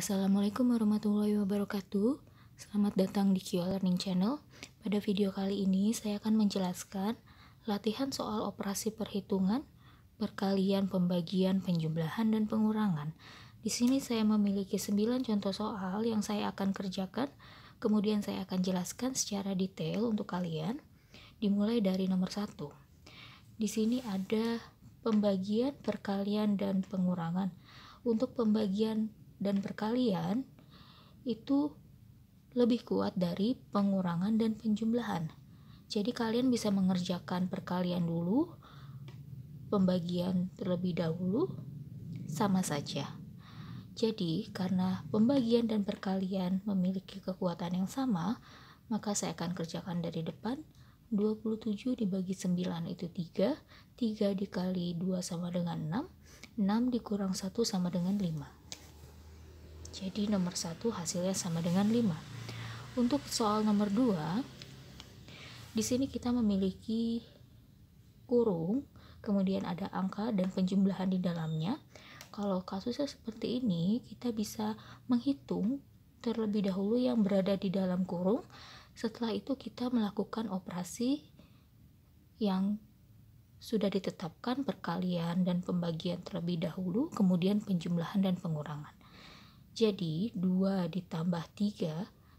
Assalamualaikum warahmatullahi wabarakatuh. Selamat datang di Q Learning Channel. Pada video kali ini saya akan menjelaskan latihan soal operasi perhitungan, perkalian, pembagian, penjumlahan dan pengurangan. Di sini saya memiliki 9 contoh soal yang saya akan kerjakan. Kemudian saya akan jelaskan secara detail untuk kalian. Dimulai dari nomor 1. Di sini ada pembagian, perkalian dan pengurangan. Untuk pembagian dan perkalian itu lebih kuat dari pengurangan dan penjumlahan. Jadi kalian bisa mengerjakan perkalian dulu, pembagian terlebih dahulu, sama saja. Jadi karena pembagian dan perkalian memiliki kekuatan yang sama, maka saya akan kerjakan dari depan 27 dibagi 9 itu 3, 3 dikali 2 sama dengan 6, 6 dikurang 1 sama dengan 5. Jadi nomor satu hasilnya sama dengan 5. Untuk soal nomor 2, di sini kita memiliki kurung, kemudian ada angka dan penjumlahan di dalamnya. Kalau kasusnya seperti ini, kita bisa menghitung terlebih dahulu yang berada di dalam kurung. Setelah itu kita melakukan operasi yang sudah ditetapkan perkalian dan pembagian terlebih dahulu, kemudian penjumlahan dan pengurangan. Jadi 2 ditambah 3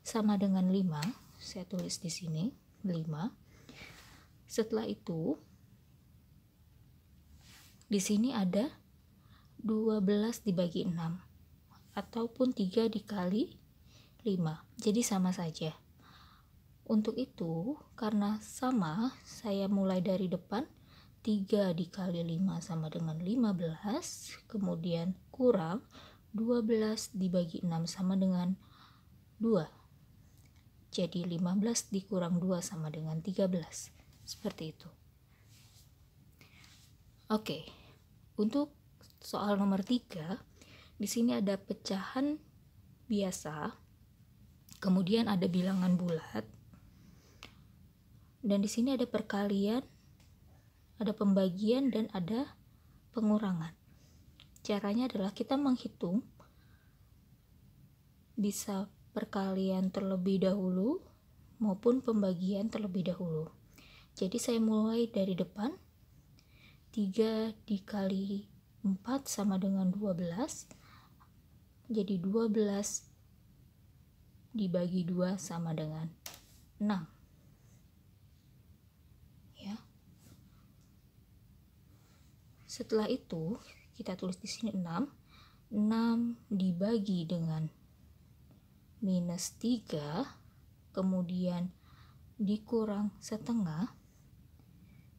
sama dengan 5. Saya tulis di sini 5. Setelah itu di sini ada 12 dibagi 6 ataupun 3 dikali 5. Jadi sama saja. Untuk itu, karena sama, saya mulai dari depan 3 dikali 5 sama dengan 15, kemudian kurang 12 dibagi 6 sama dengan 2. Jadi 15 dikurang 2 sama dengan 13. Seperti itu. Oke. Untuk soal nomor 3, di sini ada pecahan biasa, kemudian ada bilangan bulat, dan di sini ada perkalian, ada pembagian, dan ada pengurangan. Caranya adalah kita menghitung bisa perkalian terlebih dahulu maupun pembagian terlebih dahulu. Jadi saya mulai dari depan 3 dikali 4 sama dengan 12 jadi 12 dibagi 2 sama dengan 6 ya setelah itu kita tulis di sini 6 6 dibagi dengan minus 3 kemudian dikurang setengah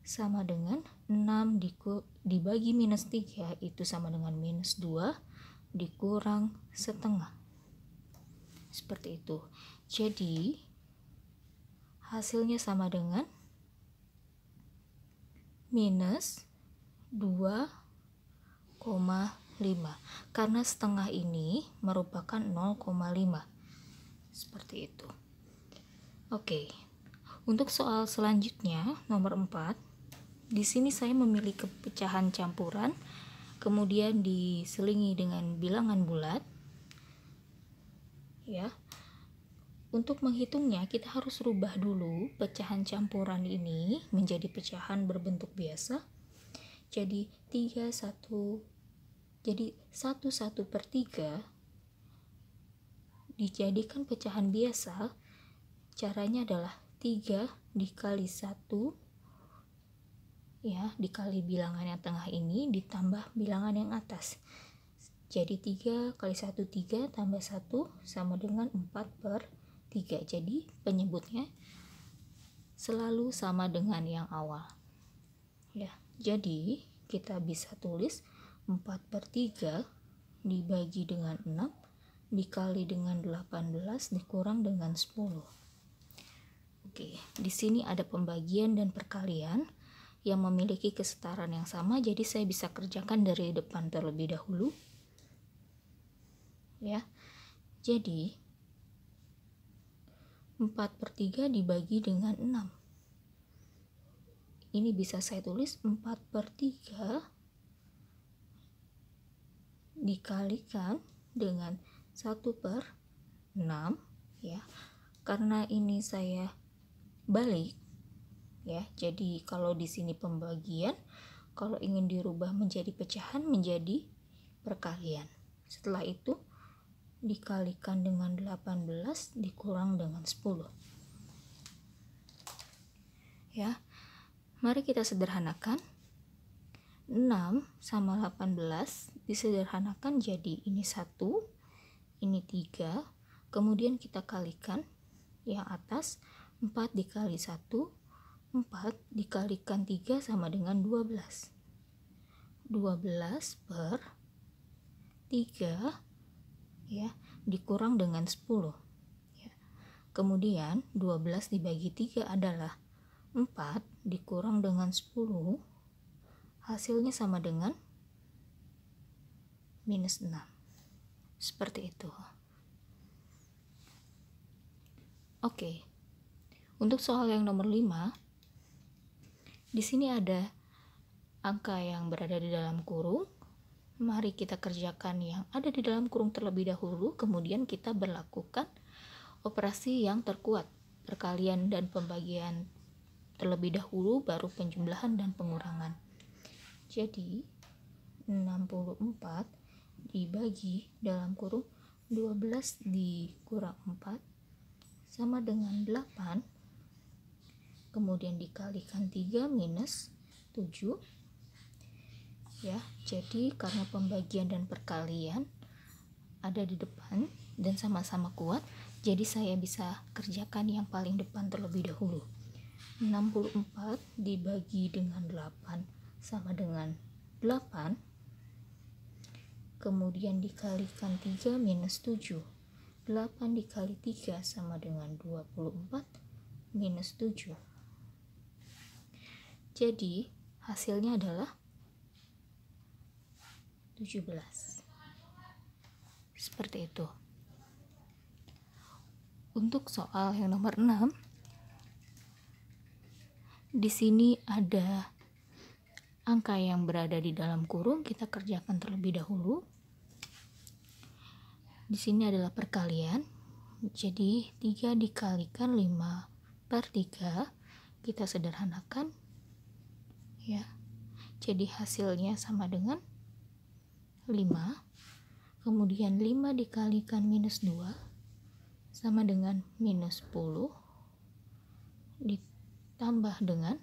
sama dengan 6 dibagi minus 3 itu sama dengan minus 2 dikurang setengah seperti itu jadi hasilnya sama dengan minus 2 karena setengah ini merupakan 0,5 seperti itu oke untuk soal selanjutnya nomor 4 di sini saya memilih kepecahan campuran kemudian diselingi dengan bilangan bulat ya untuk menghitungnya kita harus rubah dulu pecahan campuran ini menjadi pecahan berbentuk biasa jadi 3, 1, jadi 1 1 per 3 dijadikan pecahan biasa. Caranya adalah 3 dikali 1 ya dikali bilangan yang tengah ini ditambah bilangan yang atas jadi 3 kali 1 3 tambah 1 sama dengan 4 per 3 jadi penyebutnya selalu sama dengan yang awal ya jadi kita bisa tulis 4 per 3 dibagi dengan 6 dikali dengan 18 dikurang dengan 10 oke di sini ada pembagian dan perkalian yang memiliki kesetaraan yang sama jadi saya bisa kerjakan dari depan terlebih dahulu ya jadi 4 per 3 dibagi dengan 6 ini bisa saya tulis 4 per 3 dikalikan dengan 1 per 6 ya karena ini saya balik ya jadi kalau di sini pembagian kalau ingin dirubah menjadi pecahan menjadi perkalian setelah itu dikalikan dengan 18 dikurang dengan 10 ya mari kita sederhanakan 6 sama 18 disederhanakan jadi ini satu, ini tiga, kemudian kita kalikan yang atas 4 dikali 1 4 dikalikan 3 sama dengan 12 12 per 3 ya dikurang dengan 10 ya. kemudian 12 dibagi 3 adalah 4 dikurang dengan 10 hasilnya sama dengan minus 6 seperti itu oke untuk soal yang nomor 5 di sini ada angka yang berada di dalam kurung mari kita kerjakan yang ada di dalam kurung terlebih dahulu kemudian kita berlakukan operasi yang terkuat perkalian dan pembagian terlebih dahulu baru penjumlahan dan pengurangan jadi 64 dibagi dalam kurung 12 dikurang 4 sama dengan 8 kemudian dikalikan 3 minus 7 ya jadi karena pembagian dan perkalian ada di depan dan sama-sama kuat jadi saya bisa kerjakan yang paling depan terlebih dahulu 64 dibagi dengan 8 sama dengan 8 kemudian dikalikan 3 minus 7. 8 dikali 3 sama dengan 24 minus 7. Jadi, hasilnya adalah 17. Seperti itu. Untuk soal yang nomor 6, di sini ada angka yang berada di dalam kurung kita kerjakan terlebih dahulu di sini adalah perkalian jadi 3 dikalikan 5 per 3 kita sederhanakan ya jadi hasilnya sama dengan 5 kemudian 5 dikalikan minus 2 sama dengan minus 10 ditambah dengan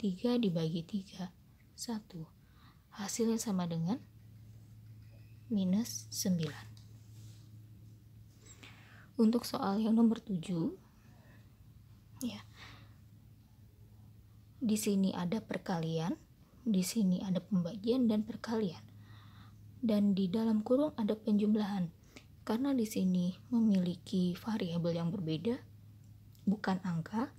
3 dibagi 3 1 hasilnya sama dengan minus 9 untuk soal yang nomor 7 ya di sini ada perkalian di sini ada pembagian dan perkalian dan di dalam kurung ada penjumlahan karena di sini memiliki variabel yang berbeda bukan angka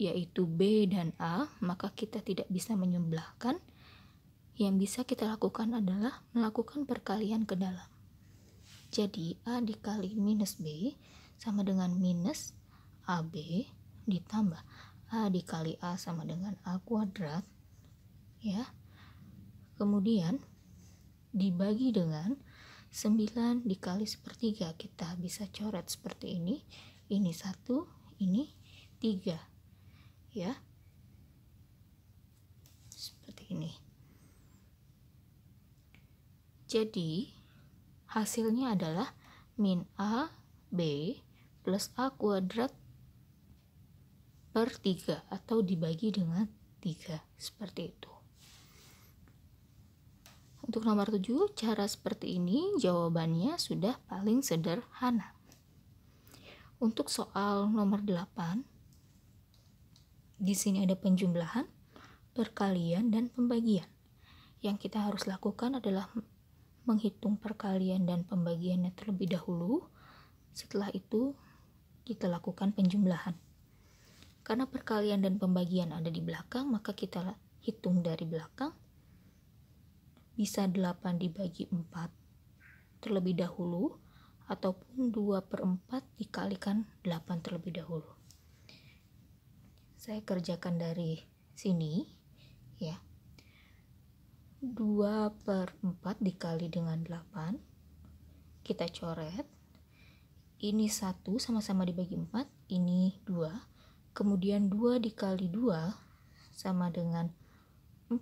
yaitu B dan A, maka kita tidak bisa menyembelahkan. Yang bisa kita lakukan adalah melakukan perkalian ke dalam. Jadi A dikali minus B sama dengan minus AB ditambah A dikali A sama dengan A kuadrat ya. Kemudian dibagi dengan 9 dikali sepertiga kita bisa coret seperti ini. Ini satu, ini tiga, ya. Seperti ini. Jadi Hasilnya adalah min A B plus A kuadrat per 3 atau dibagi dengan 3 seperti itu. Untuk nomor 7, cara seperti ini jawabannya sudah paling sederhana. Untuk soal nomor 8, di sini ada penjumlahan, perkalian, dan pembagian. Yang kita harus lakukan adalah menghitung perkalian dan pembagiannya terlebih dahulu. Setelah itu, kita lakukan penjumlahan. Karena perkalian dan pembagian ada di belakang, maka kita hitung dari belakang. Bisa 8 dibagi 4 terlebih dahulu, ataupun 2 per 4 dikalikan 8 terlebih dahulu. Saya kerjakan dari sini, ya. 2 per 4 dikali dengan 8 kita coret ini 1 sama-sama dibagi 4 ini 2 kemudian 2 dikali 2 sama dengan 4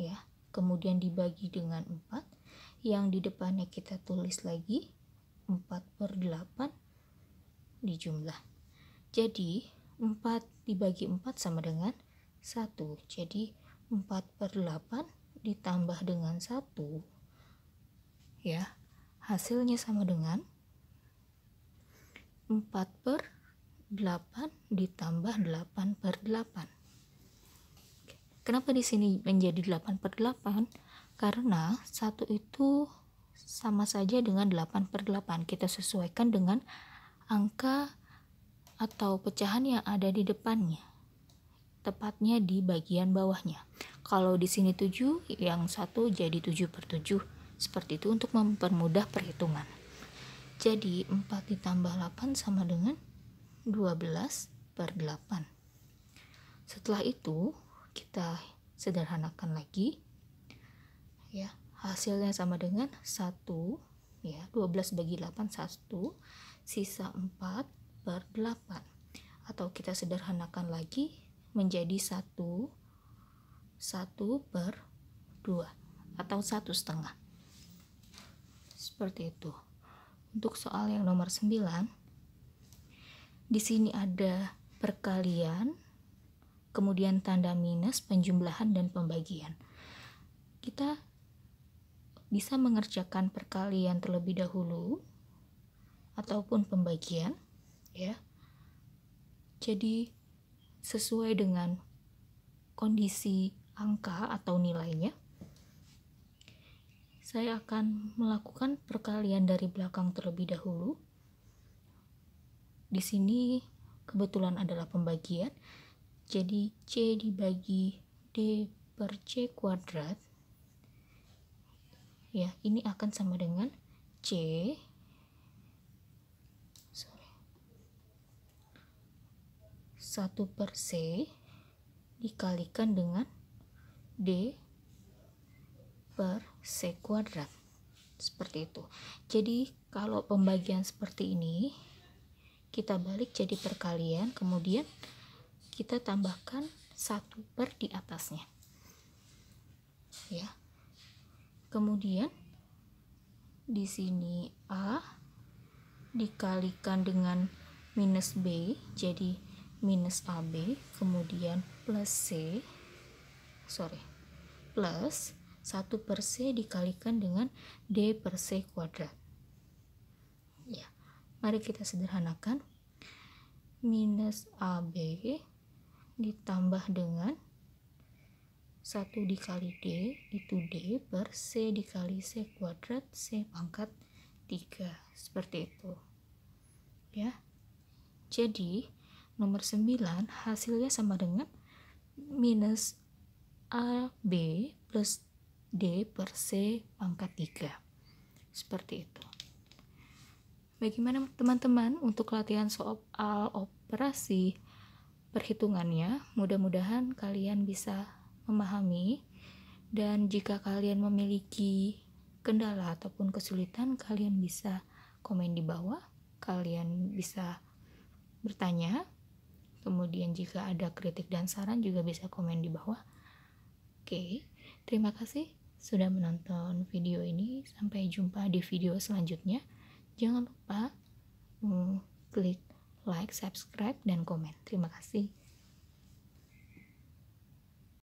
ya kemudian dibagi dengan 4 yang di depannya kita tulis lagi 4 per 8 di jumlah jadi 4 dibagi 4 sama dengan 1 jadi 4 per 8 ditambah dengan 1 ya hasilnya sama dengan 4 per 8 ditambah 8 per 8 kenapa di sini menjadi 8 per 8 karena 1 itu sama saja dengan 8 per 8 kita sesuaikan dengan angka atau pecahan yang ada di depannya tepatnya di bagian bawahnya. Kalau di sini 7, yang satu jadi 7 per 7. Seperti itu untuk mempermudah perhitungan. Jadi 4 ditambah 8 sama dengan 12 per 8. Setelah itu kita sederhanakan lagi. Ya, hasilnya sama dengan 1 ya, 12 bagi 8 1, sisa 4 per 8. Atau kita sederhanakan lagi menjadi satu satu per dua atau satu setengah seperti itu untuk soal yang nomor 9 di sini ada perkalian kemudian tanda minus penjumlahan dan pembagian kita bisa mengerjakan perkalian terlebih dahulu ataupun pembagian ya jadi sesuai dengan kondisi angka atau nilainya saya akan melakukan perkalian dari belakang terlebih dahulu di sini kebetulan adalah pembagian jadi C dibagi D per C kuadrat ya ini akan sama dengan C 1 per C dikalikan dengan D per C kuadrat seperti itu jadi kalau pembagian seperti ini kita balik jadi perkalian kemudian kita tambahkan 1 per di atasnya ya kemudian di sini A dikalikan dengan minus B jadi minus AB kemudian plus C sorry plus 1 per C dikalikan dengan D per C kuadrat ya mari kita sederhanakan minus AB ditambah dengan 1 dikali D itu D per C dikali C kuadrat C pangkat 3 seperti itu ya jadi nomor 9 hasilnya sama dengan minus AB plus D per C pangkat 3 seperti itu bagaimana teman-teman untuk latihan soal operasi perhitungannya mudah-mudahan kalian bisa memahami dan jika kalian memiliki kendala ataupun kesulitan kalian bisa komen di bawah kalian bisa bertanya Kemudian jika ada kritik dan saran juga bisa komen di bawah. Oke, terima kasih sudah menonton video ini. Sampai jumpa di video selanjutnya. Jangan lupa mm, klik like, subscribe, dan komen. Terima kasih.